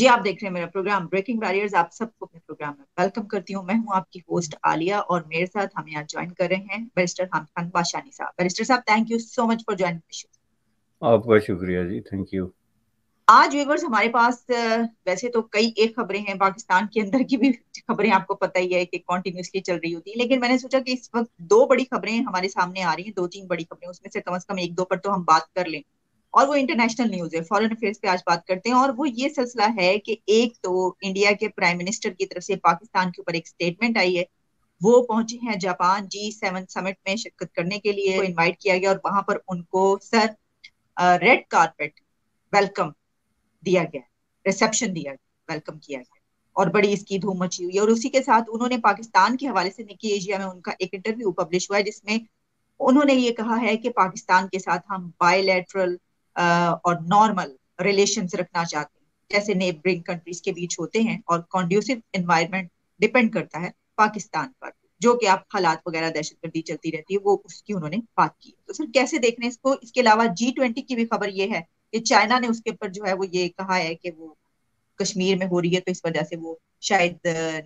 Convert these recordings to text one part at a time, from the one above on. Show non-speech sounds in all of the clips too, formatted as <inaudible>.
जी आप देख रहे हैं मेरा प्रोग्राम ब्रेकिंग बैरियर्स आप सबको अपने प्रोग्राम में वेलकम करती हूँ मैं हूँ आपकी होस्ट आलिया और मेरे साथ हम यहाँ ज्वाइन कर रहे हैं बैरिस्टर हम खान बाशानी साहब बैरिस्टर साहब thank you so much for join आपका शुक्रिया जी थैंक यू आज व्यूवर्स हमारे पास वैसे तो कई एक खबरें हैं पाकिस्तान के अंदर की भी खबरें आपको पता ही है कि कॉन्टिन्यूसली चल रही होती है लेकिन मैंने सोचा कि इस वक्त दो बड़ी खबरें हमारे सामने आ रही हैं दो तीन बड़ी खबरें उसमें से कम से कम एक दो पर तो हम बात कर लें और वो इंटरनेशनल न्यूज है फॉरेन अफेयर्स पे आज बात करते हैं और वो ये सिलसिला है कि एक तो इंडिया के प्राइम मिनिस्टर की तरफ से पाकिस्तान के ऊपर एक स्टेटमेंट आई है वो पहुंचे हैं जापान जी सेवन समिट में शिरकत करने के लिए इनवाइट किया गया और वहां पर उनको सर रेड कार्पेट वेलकम दिया गया रिसेप्शन दिया गया वेलकम किया गया और बड़ी इसकी धूम मची हुई और उसी के साथ उन्होंने पाकिस्तान के हवाले से निकी एशिया में उनका एक इंटरव्यू पब्लिश हुआ है जिसमें उन्होंने ये कहा है कि पाकिस्तान के साथ हम बायोलेट्रल और नॉर्मल रिलेशन रखना चाहते हैं जैसे नेबरिंग कंट्रीज के बीच होते हैं और कॉन्ड्यूसिव इन्वायरमेंट डिपेंड करता है पाकिस्तान पर जो कि आप हालात वगैरह दहशतगर्दी चलती रहती है वो उसकी उन्होंने बात की तो सर कैसे देख रहे हैं इसको इसके अलावा जी ट्वेंटी की भी खबर ये है कि चाइना ने उसके ऊपर जो है वो ये कहा है कि वो कश्मीर में हो रही है तो इस वजह से वो शायद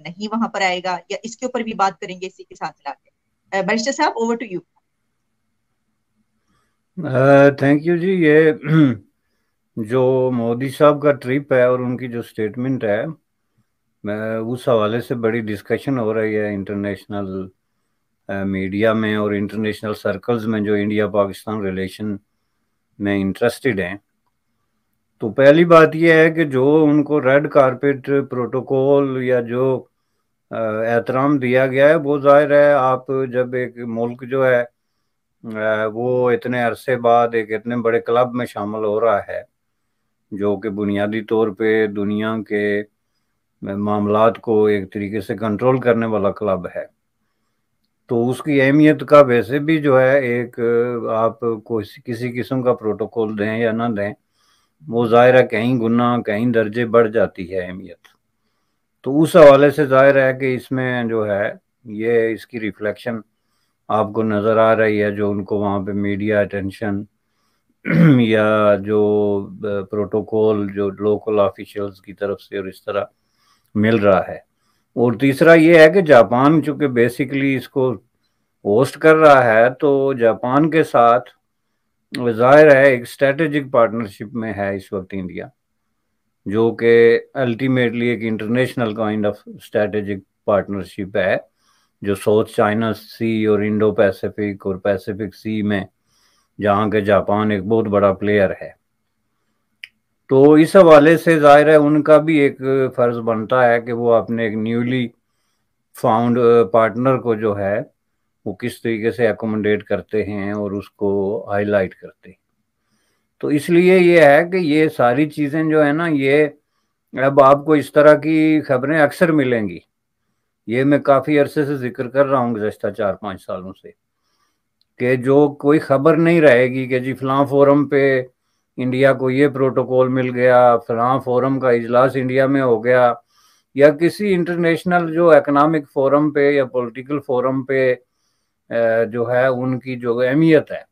नहीं वहां पर आएगा या इसके ऊपर भी बात करेंगे इसी के साथ मिला के बैरिस्टर साहब over to you thank you जी ये <clears throat> जो मोदी साहब का ट्रिप है और उनकी जो स्टेटमेंट है उस हवाले से बड़ी डिस्कशन हो रही है इंटरनेशनल मीडिया में और इंटरनेशनल सर्कल्स में जो इंडिया पाकिस्तान रिलेशन में इंटरेस्टेड हैं तो पहली बात यह है कि जो उनको रेड कारपेट प्रोटोकॉल या जो एहतराम दिया गया है वो जाहिर है आप जब एक मुल्क जो है वो इतने अरसे बाद एक इतने बड़े क्लब में शामिल हो रहा है जो कि बुनियादी तौर पे दुनिया के मामला को एक तरीके से कंट्रोल करने वाला क्लब है तो उसकी अहमियत का वैसे भी जो है एक आप कोई किसी किस्म का प्रोटोकॉल दें या ना दें वो ज़ाहिर है कहीं गुना कहीं दर्जे बढ़ जाती है अहमियत तो उस हवाले से ज़ाहिर है कि इसमें जो है ये इसकी रिफ्लेक्शन आपको नज़र आ रही है जो उनको वहां पे मीडिया अटेंशन <clears throat> या जो प्रोटोकॉल जो लोकल ऑफिशियल्स की तरफ से और इस तरह मिल रहा है और तीसरा ये है कि जापान चूंकि बेसिकली इसको होस्ट कर रहा है तो जापान के साथ जाहिर है एक स्ट्रेटेजिक पार्टनरशिप में है इस वक्त इंडिया जो कि अल्टीमेटली एक international kind of strategic partnership है जो साउथ चाइना सी और इंडो पैसिफिक और पैसिफिक सी में जहाँ के जापान एक बहुत बड़ा प्लेयर है तो इस हवाले से जाहिर है उनका भी एक फ़र्ज़ बनता है कि वो अपने एक न्यूली फाउंड पार्टनर को जो है वो किस तरीके से एकोमोडेट करते हैं और उसको हाईलाइट करते हैं तो इसलिए ये है कि ये सारी चीज़ें जो है ना ये अब आपको इस तरह की खबरें अक्सर मिलेंगी ये मैं काफ़ी अरसे से जिक्र कर रहा हूँ गुजशत चार पांच सालों से कि जो कोई खबर नहीं रहेगी कि जी फलां फोरम पे इंडिया को ये प्रोटोकॉल मिल गया फलां फोरम का इजलास इंडिया में हो गया या किसी इंटरनेशनल जो इकोनॉमिक फोरम पे या पॉलिटिकल फोरम पे जो है उनकी जो अहमियत है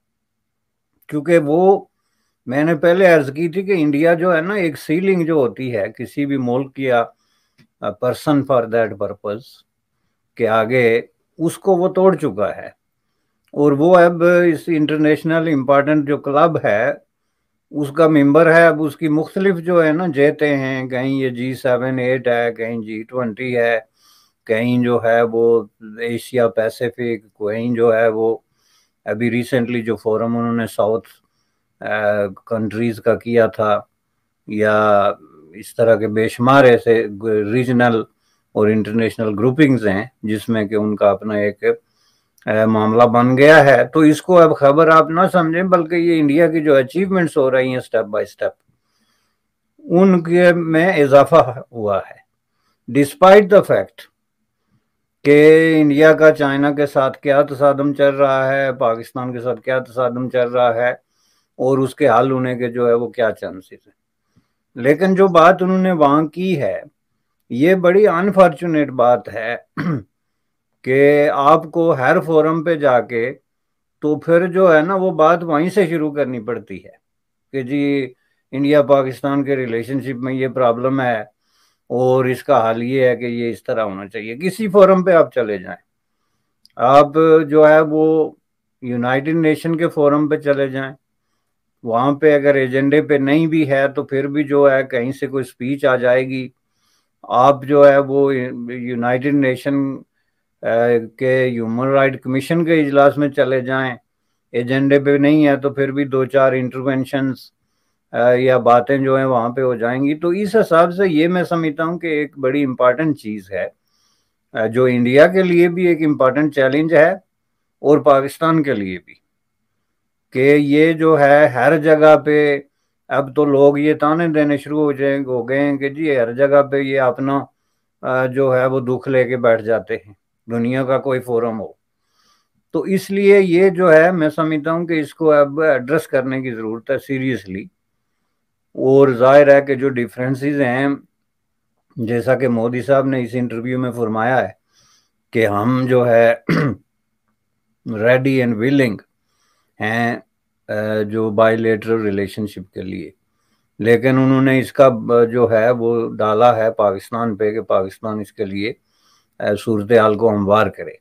क्योंकि वो मैंने पहले अर्ज की थी कि इंडिया जो है ना एक सीलिंग जो होती है किसी भी मुल्क या पर्सन फॉर दैट पर्पज के आगे उसको वो तोड़ चुका है और वो अब इस इंटरनेशनल इम्पॉर्टेंट जो क्लब है उसका मेंबर है अब उसकी मुख्तलिफ जो है ना जेते हैं कहीं ये जी सेवन एट है कहीं जी ट्वेंटी है कहीं जो है वो एशिया पैसिफिक कहीं जो है वो अभी रिसेंटली जो फोरम उन्होंने साउथ कंट्रीज़ का किया था या इस तरह के बेशुमार ऐसे रीजनल और इंटरनेशनल ग्रुपिंग्स हैं जिसमें कि उनका अपना एक मामला बन गया है तो इसको अब खबर आप ना समझें बल्कि ये इंडिया की जो अचीवमेंट्स हो रही हैं स्टेप बाय स्टेप उनके में इजाफा हुआ है डिस्पाइट द फैक्ट कि इंडिया का चाइना के साथ क्या तसादम चल रहा है पाकिस्तान के साथ क्या तसादम चल रहा है और उसके हल होने के जो है वो क्या चांसेस हैं लेकिन जो बात उन्होंने वहां की है ये बड़ी अनफॉर्चुनेट बात है <clears throat> कि आपको हर फोरम पे जाके तो फिर जो है ना वो बात वहीं से शुरू करनी पड़ती है कि जी इंडिया पाकिस्तान के रिलेशनशिप में ये प्रॉब्लम है और इसका हाल ये है कि ये इस तरह होना चाहिए किसी फोरम पे आप चले जाएं आप जो है वो यूनाइटेड नेशन के फोरम पे चले जाएं वहाँ पे अगर एजेंडे पे नहीं भी है तो फिर भी जो है कहीं से कोई स्पीच आ जाएगी आप जो है वो यूनाइटेड नेशन के ह्यूमन राइट कमीशन के इजलास में चले जाएं एजेंडे पे नहीं है तो फिर भी दो चार इंटरवेंशन या बातें जो है वहाँ पे हो जाएंगी तो इस हिसाब से ये मैं समझता हूँ कि एक बड़ी इम्पॉर्टेंट चीज़ है जो इंडिया के लिए भी एक इम्पॉर्टेंट चैलेंज है और पाकिस्तान के लिए भी कि ये जो है हर जगह पे अब तो लोग ये ताने देने शुरू हो जाए हो गए हैं कि जी हर जगह पे ये अपना जो है वो दुख लेके बैठ जाते हैं दुनिया का कोई फोरम हो तो इसलिए ये जो है मैं समझता हूँ कि इसको अब एड्रेस करने की ज़रूरत है सीरियसली और जाहिर है कि जो डिफरेंसेस हैं जैसा कि मोदी साहब ने इस इंटरव्यू में फरमाया है कि हम जो है रेडी एंड विलिंग हैं जो बायलेटरल रिलेशनशिप के लिए लेकिन उन्होंने इसका जो है वो डाला है पाकिस्तान पे कि पाकिस्तान इसके लिए सूरत हाल को हमवार करे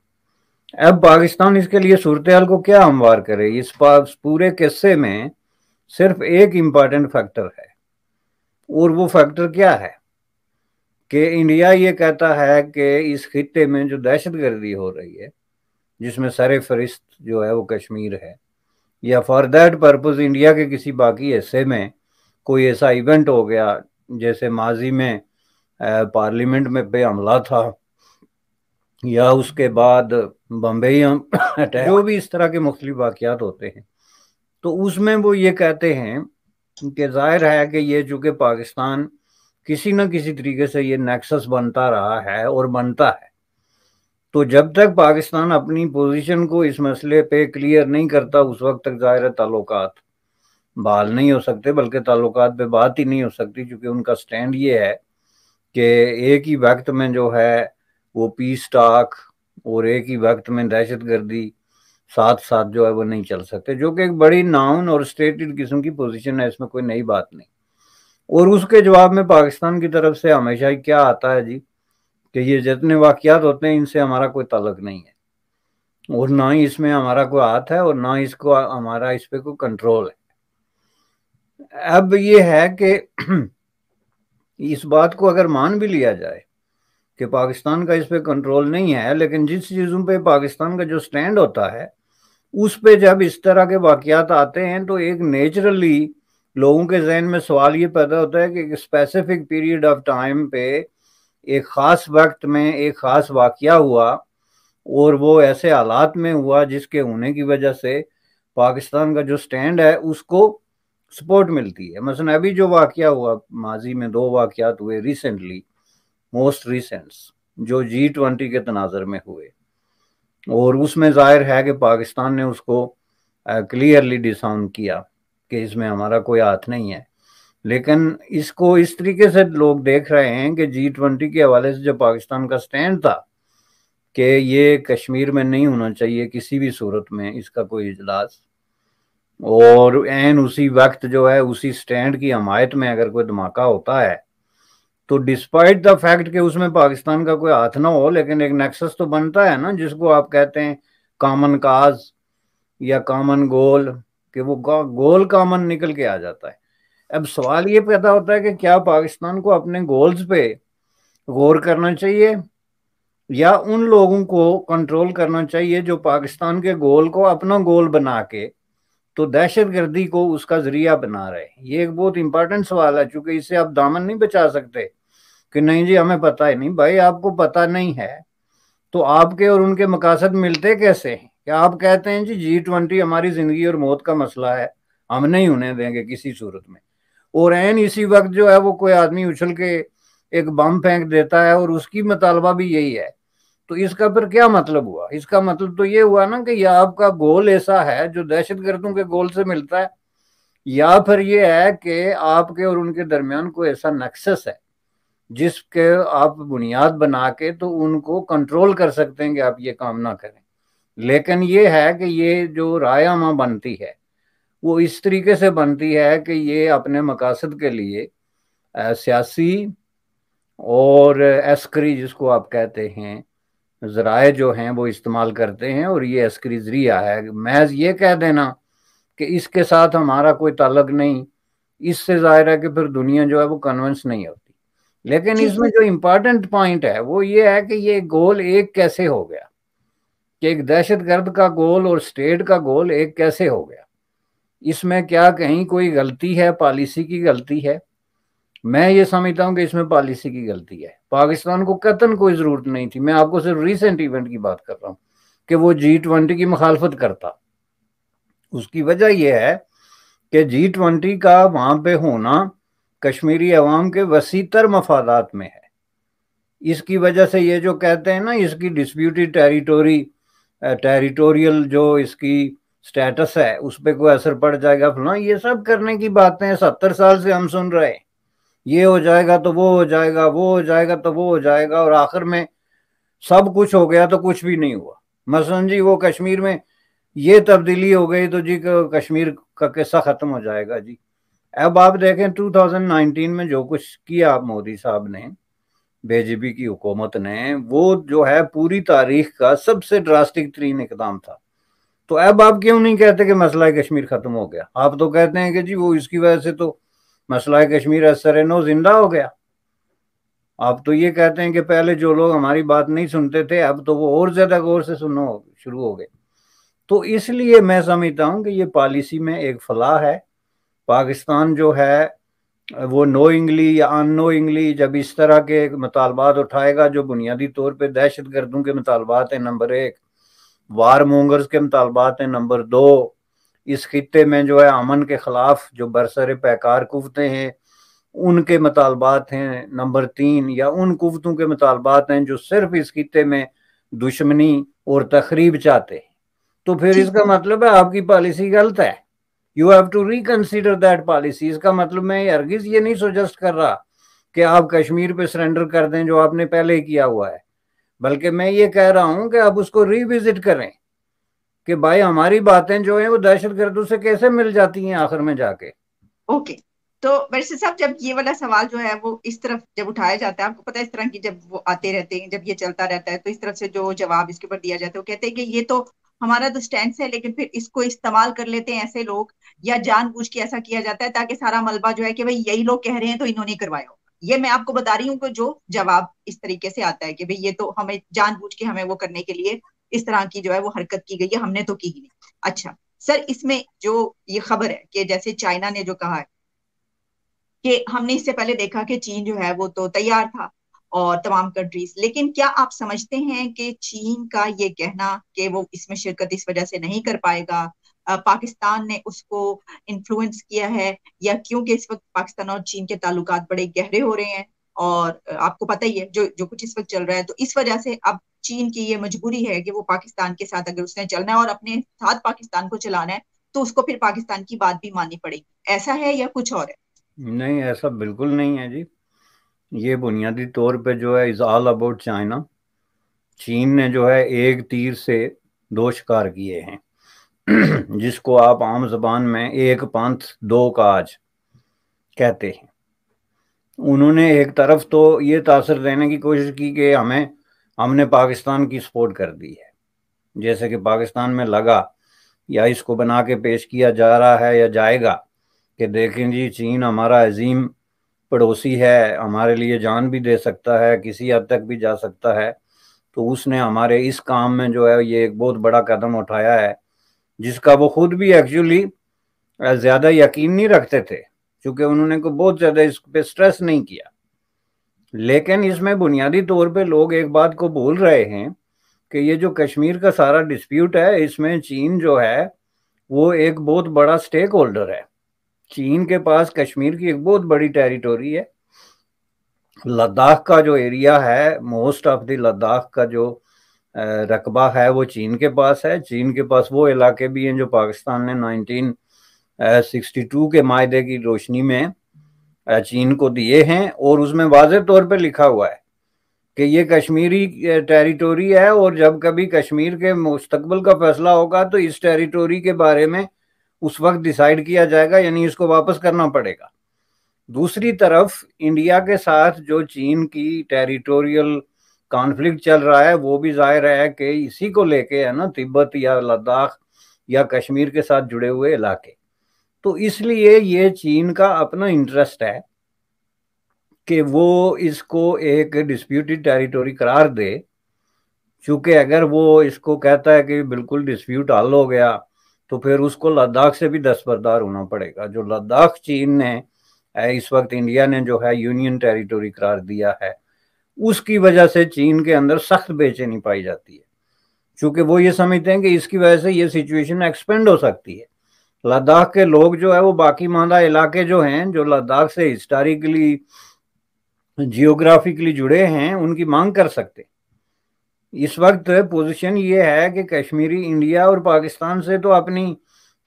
अब पाकिस्तान इसके लिए सूरत हाल को क्या हमवार करे इस पूरे किस्से में सिर्फ एक इम्पॉर्टेंट फैक्टर है और वो फैक्टर क्या है कि इंडिया ये कहता है कि इस खत्े में जो दहशत गर्दी हो रही है जिसमें सर फहरिस्त जो है वो कश्मीर है या फॉर दैट पर्पज इंडिया के किसी बाकी हिस्से में कोई ऐसा इवेंट हो गया जैसे माजी में पार्लियामेंट में पे हमला था या उसके बाद बम्बई अटैक जो भी इस तरह के मुख्त वाक़ात होते हैं तो उसमें वो ये कहते हैं कि जाहिर है कि ये चूँकि पाकिस्तान किसी न किसी तरीके से ये नेक्सस बनता रहा है और बनता है तो जब तक पाकिस्तान अपनी पोजीशन को इस मसले पे क्लियर नहीं करता उस वक्त तक ज़ाहिर है ताल्लुक बहाल नहीं हो सकते बल्कि ताल्लुक पे बात ही नहीं हो सकती क्योंकि उनका स्टैंड ये है कि एक ही वक्त में जो है वो पीस टाक और एक ही वक्त में दहशत गर्दी साथ साथ जो है वो नहीं चल सकते जो कि एक बड़ी नाउन और स्टेटेड किस्म की पोजीशन है इसमें कोई नई बात नहीं और उसके जवाब में पाकिस्तान की तरफ से हमेशा ही क्या आता है जी कि ये जितने वाकियात होते हैं इनसे हमारा कोई तलक नहीं है और ना ही इसमें हमारा कोई हाथ है और ना इसको हमारा इस पर कोई कंट्रोल है अब ये है कि <clears throat> इस बात को अगर मान भी लिया जाए कि पाकिस्तान का इस पर कंट्रोल नहीं है लेकिन जिस चीज़ों पे पाकिस्तान का जो स्टैंड होता है उस पे जब इस तरह के वाक़ात आते हैं तो एक नेचुरली लोगों के जहन में सवाल ये पैदा होता है कि स्पेसिफिक पीरियड ऑफ टाइम पे एक ख़ास वक्त में एक ख़ास वाक़ हुआ और वो ऐसे हालात में हुआ जिसके होने की वजह से पाकिस्तान का जो स्टैंड है उसको सपोर्ट मिलती है मसलन अभी जो वाक़ हुआ माजी में दो वाक़ात हुए रिसेंटली मोस्ट रिसेंट्स जो जी ट्वेंटी के तनाजर में हुए और उसमें जाहिर है कि पाकिस्तान ने उसको क्लियरली डिसाउन किया कि इसमें हमारा कोई हाथ नहीं है लेकिन इसको इस तरीके से लोग देख रहे हैं कि जी ट्वेंटी के हवाले से जो पाकिस्तान का स्टैंड था कि ये कश्मीर में नहीं होना चाहिए किसी भी सूरत में इसका कोई इजलास और एन उसी वक्त जो है उसी स्टैंड की हमायत में अगर कोई धमाका होता है तो डिस्पाइट द फैक्ट कि उसमें पाकिस्तान का कोई हाथ ना हो लेकिन एक नेक्सस तो बनता है ना जिसको आप कहते हैं कॉमन काज या कॉमन गोल कि वो गोल कॉमन निकल के आ जाता है अब सवाल ये पैदा होता है कि क्या पाकिस्तान को अपने गोल्स पे गौर करना चाहिए या उन लोगों को कंट्रोल करना चाहिए जो पाकिस्तान के गोल को अपना गोल बना के तो दहशत गर्दी को उसका जरिया बना रहे ये एक बहुत इंपॉर्टेंट सवाल है चूंकि इससे आप दामन नहीं बचा सकते कि नहीं जी हमें पता है नहीं भाई आपको पता नहीं है तो आपके और उनके मकासद मिलते कैसे हैं क्या आप कहते हैं जी जी ट्वेंटी हमारी जिंदगी और मौत का मसला है हम नहीं होने देंगे किसी सूरत में और एन इसी वक्त जो है वो कोई आदमी उछल के एक बम फेंक देता है और उसकी मुतालबा भी यही है तो इसका फिर क्या मतलब हुआ इसका मतलब तो ये हुआ ना कि या आपका गोल ऐसा है जो दहशत गर्दों के गोल से मिलता है या फिर ये है कि आपके और उनके दरमियान कोई ऐसा नक्सस है जिसके आप बुनियाद बना के तो उनको कंट्रोल कर सकते हैं कि आप ये काम ना करें लेकिन ये है कि ये जो राय बनती है वो इस तरीके से बनती है कि ये अपने मकासद के लिए सियासी और एस्करी जिसको आप कहते हैं ज़राए जो हैं वो इस्तेमाल करते हैं और ये एस्करी ज़रिया है महज ये कह देना कि इसके साथ हमारा कोई ताल्लक नहीं इससे ज़ाहिर है कि फिर दुनिया जो है वो कन्वेंस नहीं होती लेकिन इसमें जो इम्पोर्टेंट पॉइंट है वो ये है कि ये गोल एक कैसे हो गया कि एक दहशत गर्द का गोल और स्टेट का गोल एक कैसे हो गया इसमें क्या कहीं कोई गलती है पॉलिसी की गलती है मैं ये समझता हूँ कि इसमें पॉलिसी की गलती है पाकिस्तान को कतन कोई ज़रूरत नहीं थी मैं आपको सिर्फ रिसेंट इवेंट की बात कर रहा हूँ कि वो जी ट्वेंटी की मुखालफत करता उसकी वजह यह है कि जी ट्वेंटी का वहां पे होना कश्मीरी अवाम के वसीतर मफादात में है इसकी वजह से ये जो कहते हैं ना इसकी डिस्प्यूटेड टेरिटोरी टेरिटोरियल जो इसकी स्टेटस है उस पर कोई असर पड़ जाएगा फला ये सब करने की बातें सत्तर साल से हम सुन रहे ये हो जाएगा तो वो हो जाएगा वो हो जाएगा तो वो हो जाएगा और आखिर में सब कुछ हो गया तो कुछ भी नहीं हुआ मसलन जी वो कश्मीर में ये तब्दीली हो गई तो जी कश्मीर का किस्सा ख़त्म हो जाएगा जी अब आप देखें 2019 में जो कुछ किया मोदी साहब ने बीजेपी की हुकूमत ने वो जो है पूरी तारीख का सबसे ड्रास्टिक तरीन इकदाम था तो अब आप क्यों नहीं कहते कि मसला कश्मीर खत्म हो गया आप तो कहते हैं कि जी वो इसकी वजह से तो मसला कश्मीर असर नो जिंदा हो गया आप तो ये कहते हैं कि पहले जो लोग हमारी बात नहीं सुनते थे अब तो वो और ज्यादा गौर से सुनना शुरू हो गए तो इसलिए मैं समझता हूं कि ये पॉलिसी में एक फलाह है पाकिस्तान जो है वो नोइंगली या अनोइंगली जब इस तरह के मुतालबात उठाएगा जो बुनियादी तौर पर दहशत गर्दों के मुतालबात हैं नंबर एक वार मोंगर्स के मुतालबात हैं नंबर दो इस खत्े में जो है अमन के खिलाफ जो बरसर पैकार कुतें हैं उनके मुतालबात हैं नंबर तीन या उन कुतों के मुतालबात हैं जो सिर्फ इस खत्े में दुश्मनी और तकरीब चाहते हैं तो फिर इसका मतलब है आपकी पॉलिसी गलत है you have to reconsider that policy इसका मतलब मैं अर्गिज ये नहीं सजेस्ट कर रहा कि आप कश्मीर पे सरेंडर कर दें जो आपने पहले किया हुआ है बल्कि मैं ये कह रहा हूं कि अब उसको रिविजिट करें कि भाई हमारी बातें जो है वो दहशत गर्दों से कैसे मिल जाती हैं आखिर में जाके ओके तो बैरिस्टर साहब जब ये वाला सवाल जो है वो इस तरफ जब उठाया जाता है आपको पता है इस तरह की जब वो आते रहते हैं जब ये चलता रहता है तो इस तरफ से जो जवाब इसके ऊपर दिया जाता है वो कहते हैं कि ये तो हमारा तो स्टैंड है लेकिन फिर इसको इस्तेमाल कर लेते हैं ऐसे लोग या जानबूझ के ऐसा किया जाता है ताकि सारा मलबा जो है कि भाई यही लोग कह रहे हैं तो इन्होंने करवाया ये मैं आपको बता रही हूँ कि जो जवाब इस तरीके से आता है कि भाई ये तो हमें जानबूझ के हमें वो करने के लिए इस तरह की जो है वो हरकत की गई है हमने तो की ही नहीं अच्छा सर इसमें जो ये खबर है कि जैसे चाइना ने जो कहा है कि हमने इससे पहले देखा कि चीन जो है वो तो तैयार था और तमाम कंट्रीज लेकिन क्या आप समझते हैं कि चीन का ये कहना कि वो इसमें शिरकत इस वजह से नहीं कर पाएगा पाकिस्तान ने उसको इन्फ्लुएंस किया है या क्योंकि इस वक्त पाकिस्तान और चीन के ताल्लुक बड़े गहरे हो रहे हैं और आपको पता ही है जो जो कुछ इस वक्त चल रहा है तो इस वजह से अब चीन की ये मजबूरी है कि वो पाकिस्तान के साथ अगर उसने चलना है और अपने साथ पाकिस्तान को चलाना है तो उसको फिर पाकिस्तान की बात भी माननी पड़ेगी ऐसा है या कुछ और है नहीं ऐसा बिल्कुल नहीं है जी ये बुनियादी तौर पे जो है इज़ ऑल अबाउट चाइना चीन ने जो है एक तीर से दो शिकार किए हैं <clears throat> जिसको आप आम जबान में एक पंथ दो काज कहते हैं उन्होंने एक तरफ तो ये तासर देने की कोशिश की कि हमें हमने पाकिस्तान की सपोर्ट कर दी है जैसे कि पाकिस्तान में लगा या इसको बना के पेश किया जा रहा है या जाएगा कि देखें जी चीन हमारा अजीम पड़ोसी है हमारे लिए जान भी दे सकता है किसी हद तक भी जा सकता है तो उसने हमारे इस काम में जो है ये एक बहुत बड़ा कदम उठाया है जिसका वो खुद भी एक्चुअली ज़्यादा यकीन नहीं रखते थे क्योंकि उन्होंने को बहुत ज़्यादा इस पे स्ट्रेस नहीं किया लेकिन इसमें बुनियादी तौर पे लोग एक बात को बोल रहे हैं कि ये जो कश्मीर का सारा डिस्प्यूट है इसमें चीन जो है वो एक बहुत बड़ा स्टेक होल्डर है चीन के पास कश्मीर की एक बहुत बड़ी टेरिटोरी है लद्दाख का जो एरिया है मोस्ट ऑफ द लद्दाख का जो रकबा है वो चीन के पास है चीन के पास वो इलाके भी हैं जो पाकिस्तान ने 1962 के माहे की रोशनी में चीन को दिए हैं और उसमें वाज तौर पर लिखा हुआ है कि ये कश्मीरी टेरिटोरी है और जब कभी कश्मीर के मुस्तकबल का फैसला होगा तो इस टेरिटोरी के बारे में उस वक्त डिसाइड किया जाएगा यानी इसको वापस करना पड़ेगा दूसरी तरफ इंडिया के साथ जो चीन की टेरिटोरियल कॉन्फ्लिक्ट चल रहा है वो भी जाहिर है कि इसी को लेके है ना तिब्बत या लद्दाख या कश्मीर के साथ जुड़े हुए इलाके तो इसलिए ये चीन का अपना इंटरेस्ट है कि वो इसको एक डिस्प्यूटेड टेरिटोरी करार दे चूंकि अगर वो इसको कहता है कि बिल्कुल डिस्प्यूट हल हो गया तो फिर उसको लद्दाख से भी दस्तबरदार होना पड़ेगा जो लद्दाख चीन ने इस वक्त इंडिया ने जो है यूनियन टेरिटोरी करार दिया है उसकी वजह से चीन के अंदर सख्त बेचैनी पाई जाती है क्योंकि वो ये समझते हैं कि इसकी वजह से ये सिचुएशन एक्सपेंड हो सकती है लद्दाख के लोग जो है वो बाकी मादा इलाके जो हैं जो लद्दाख से हिस्टोरिकली जियोग्राफिकली जुड़े हैं उनकी मांग कर सकते इस वक्त पोजीशन ये है कि कश्मीरी इंडिया और पाकिस्तान से तो अपनी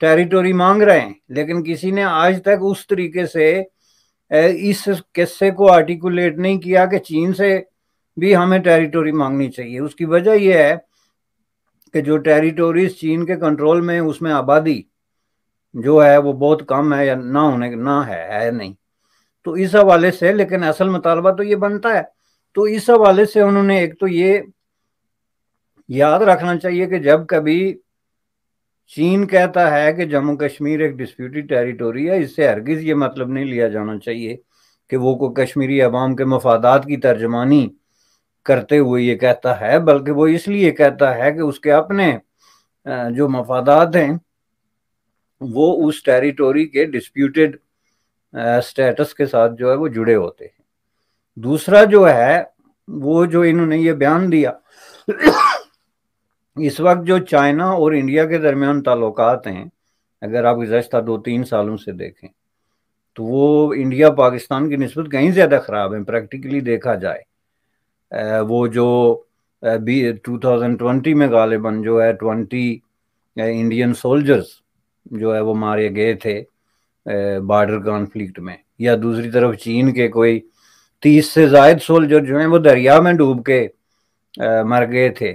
टेरिटोरी मांग रहे हैं लेकिन किसी ने आज तक उस तरीके से इस किस्से को आर्टिकुलेट नहीं किया कि चीन से भी हमें टेरिटोरी मांगनी चाहिए उसकी वजह यह है कि जो टेरिटोरीज चीन के कंट्रोल में उसमें आबादी जो है वो बहुत कम है या ना होने ना है है नहीं तो इस हवाले से लेकिन असल मुतालबा तो ये बनता है तो इस हवाले से उन्होंने एक तो ये याद रखना चाहिए कि जब कभी चीन कहता है कि जम्मू कश्मीर एक डिस्प्यूटेड टेरिटोरी है इससे हरगिज ये मतलब नहीं लिया जाना चाहिए कि वो को कश्मीरी अवाम के मफादात की तर्जमानी करते हुए ये कहता है बल्कि वो इसलिए कहता है कि उसके अपने जो मफादात हैं वो उस टेरिटोरी के डिस्प्यूटेड स्टेटस के साथ जो है वो जुड़े होते हैं दूसरा जो है वो जो इन्होंने ये बयान दिया इस वक्त जो चाइना और इंडिया के दरमियान ताल्लुक हैं अगर आप गुजशत दो तीन सालों से देखें तो वो इंडिया पाकिस्तान की नस्बत कहीं ज़्यादा ख़राब हैं प्रैक्टिकली देखा जाए वो जो बी टू थाउजेंड ट्वेंटी में गालिबा जो है ट्वेंटी इंडियन सोल्जर्स जो है वो मारे गए थे बॉर्डर कॉन्फ्लिक्ट में या दूसरी तरफ चीन के कोई तीस से जायद सोल्जर जो हैं वो दरिया में डूब के मर गए थे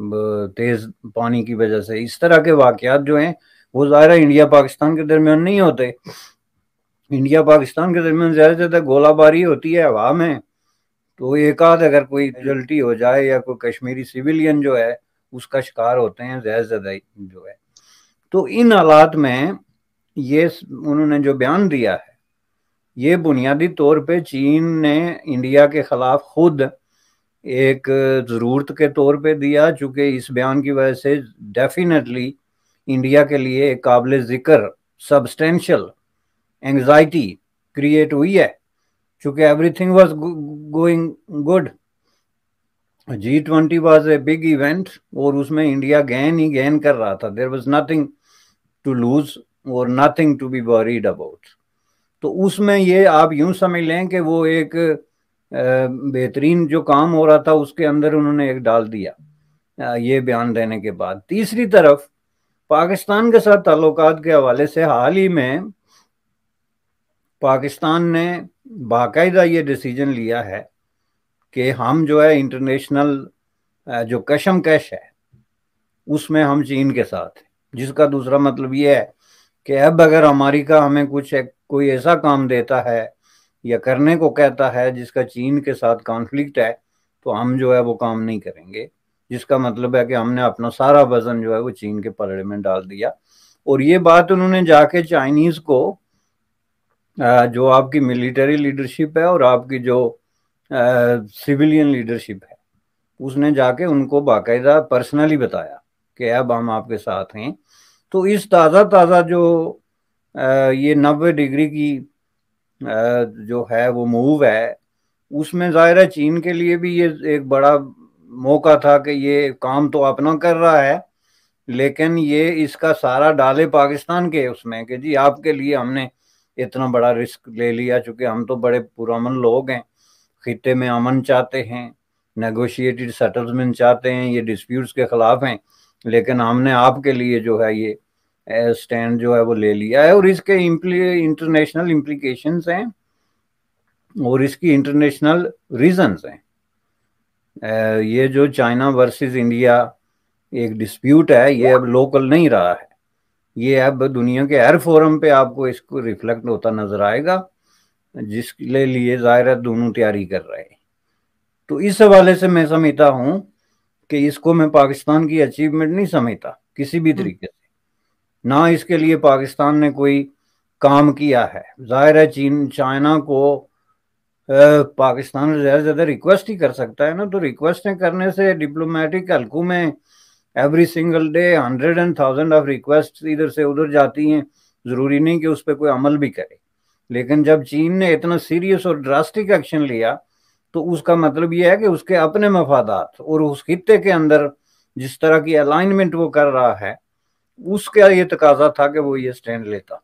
तेज पानी की वजह से इस तरह के वाकत जो हैं वो ज़ाहिर है इंडिया पाकिस्तान के दरमियान नहीं होते इंडिया पाकिस्तान के दरमियान ज़्यादा से ज़्यादा तो गोलाबारी होती है हवा में तो एक आध अगर कोई जल्टी हो जाए या कोई कश्मीरी सिविलियन जो है उसका शिकार होते हैं ज़्यादा से ज़्यादा जो है तो इन हालात में ये उन्होंने जो बयान दिया है ये बुनियादी तौर पर चीन ने इंडिया के खिलाफ खुद एक ज़रूरत के तौर पे दिया चूंकि इस बयान की वजह से डेफिनेटली इंडिया के लिए एक काबिल ज़िक्र सबस्टेंशल एंगजाइटी क्रिएट हुई है चूंकि everything was going good G twenty was a big event और उसमें इंडिया गैन ही गैन कर रहा था there was nothing to lose और nothing to be worried about तो उसमें ये आप यूं समझ लें कि वो एक बेहतरीन जो काम हो रहा था उसके अंदर उन्होंने एक डाल दिया ये बयान देने के बाद तीसरी तरफ पाकिस्तान के साथ ताल्लुक के हवाले से हाल ही में पाकिस्तान ने बाकायदा ये डिसीजन लिया है कि हम जो है इंटरनेशनल जो कशम कैश है उसमें हम चीन के साथ हैं जिसका दूसरा मतलब ये है कि अब अगर अमेरिका हमें कुछ कोई ऐसा काम देता है या करने को कहता है जिसका चीन के साथ कॉन्फ्लिक्ट है तो हम जो है वो काम नहीं करेंगे जिसका मतलब है कि हमने अपना सारा वजन जो है वो चीन के पलड़े में डाल दिया और ये बात उन्होंने जाके चाइनीज को जो आपकी मिलिट्री लीडरशिप है और आपकी जो सिविलियन लीडरशिप है उसने जाके उनको बाकायदा पर्सनली बताया कि अब हम आपके साथ हैं तो इस ताज़ा ताज़ा जो ये नब्बे डिग्री की हम्म। जो है वो मूव है उसमें ज़ाहिर है चीन के लिए भी ये एक बड़ा मौका था कि ये काम तो अपना कर रहा है लेकिन ये इसका सारा डाले पाकिस्तान के उसमें कि जी आपके लिए हमने इतना बड़ा रिस्क ले लिया चूंकि हम तो बड़े पुरमन लोग हैं खत्े में अमन चाहते हैं नेगोशिएटेड सेटलमेंट चाहते हैं ये डिस्प्यूट्स के ख़िलाफ़ हैं लेकिन हमने आपके लिए जो है ये स्टैंड जो है वो ले लिया है और इसके इंटरनेशनल इम्प्लीकेशन हैं और इसकी इंटरनेशनल रीजंस हैं ये जो चाइना वर्सेस इंडिया एक डिस्प्यूट है ये अब लोकल नहीं रहा है ये अब दुनिया के हर फोरम पे आपको इसको रिफ्लेक्ट होता नजर आएगा जिसके लिए ज़ाहिर है दोनों तैयारी कर रहे हैं तो इस हवाले से मैं समझता हूँ कि इसको मैं पाकिस्तान की अचीवमेंट नहीं समझता किसी भी हम्म। तरीके से ना इसके लिए पाकिस्तान ने कोई काम किया है जाहिर है चीन चाइना को पाकिस्तान ज़्यादा से ज़्यादा रिक्वेस्ट ही कर सकता है ना तो रिक्वेस्टें करने से डिप्लोमेटिक हल्कों में every single day hundred and thousand of request इधर से उधर जाती हैं ज़रूरी नहीं कि उस पर कोई अमल भी करे लेकिन जब चीन ने इतना सीरियस और ड्रास्टिक एक्शन लिया तो उसका मतलब यह है कि उसके अपने मफादात और उस खत्े के अंदर जिस तरह की अलाइनमेंट वो कर रहा है उसका ये तकाजा था कि वो ये स्टैंड लेता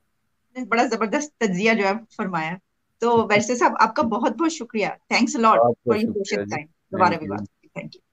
बड़ा जबरदस्त तजिया जो है फरमाया तो वैसे साहब आपका बहुत बहुत शुक्रिया thanks lot for your patient time दोबारा भी बात थैंक यू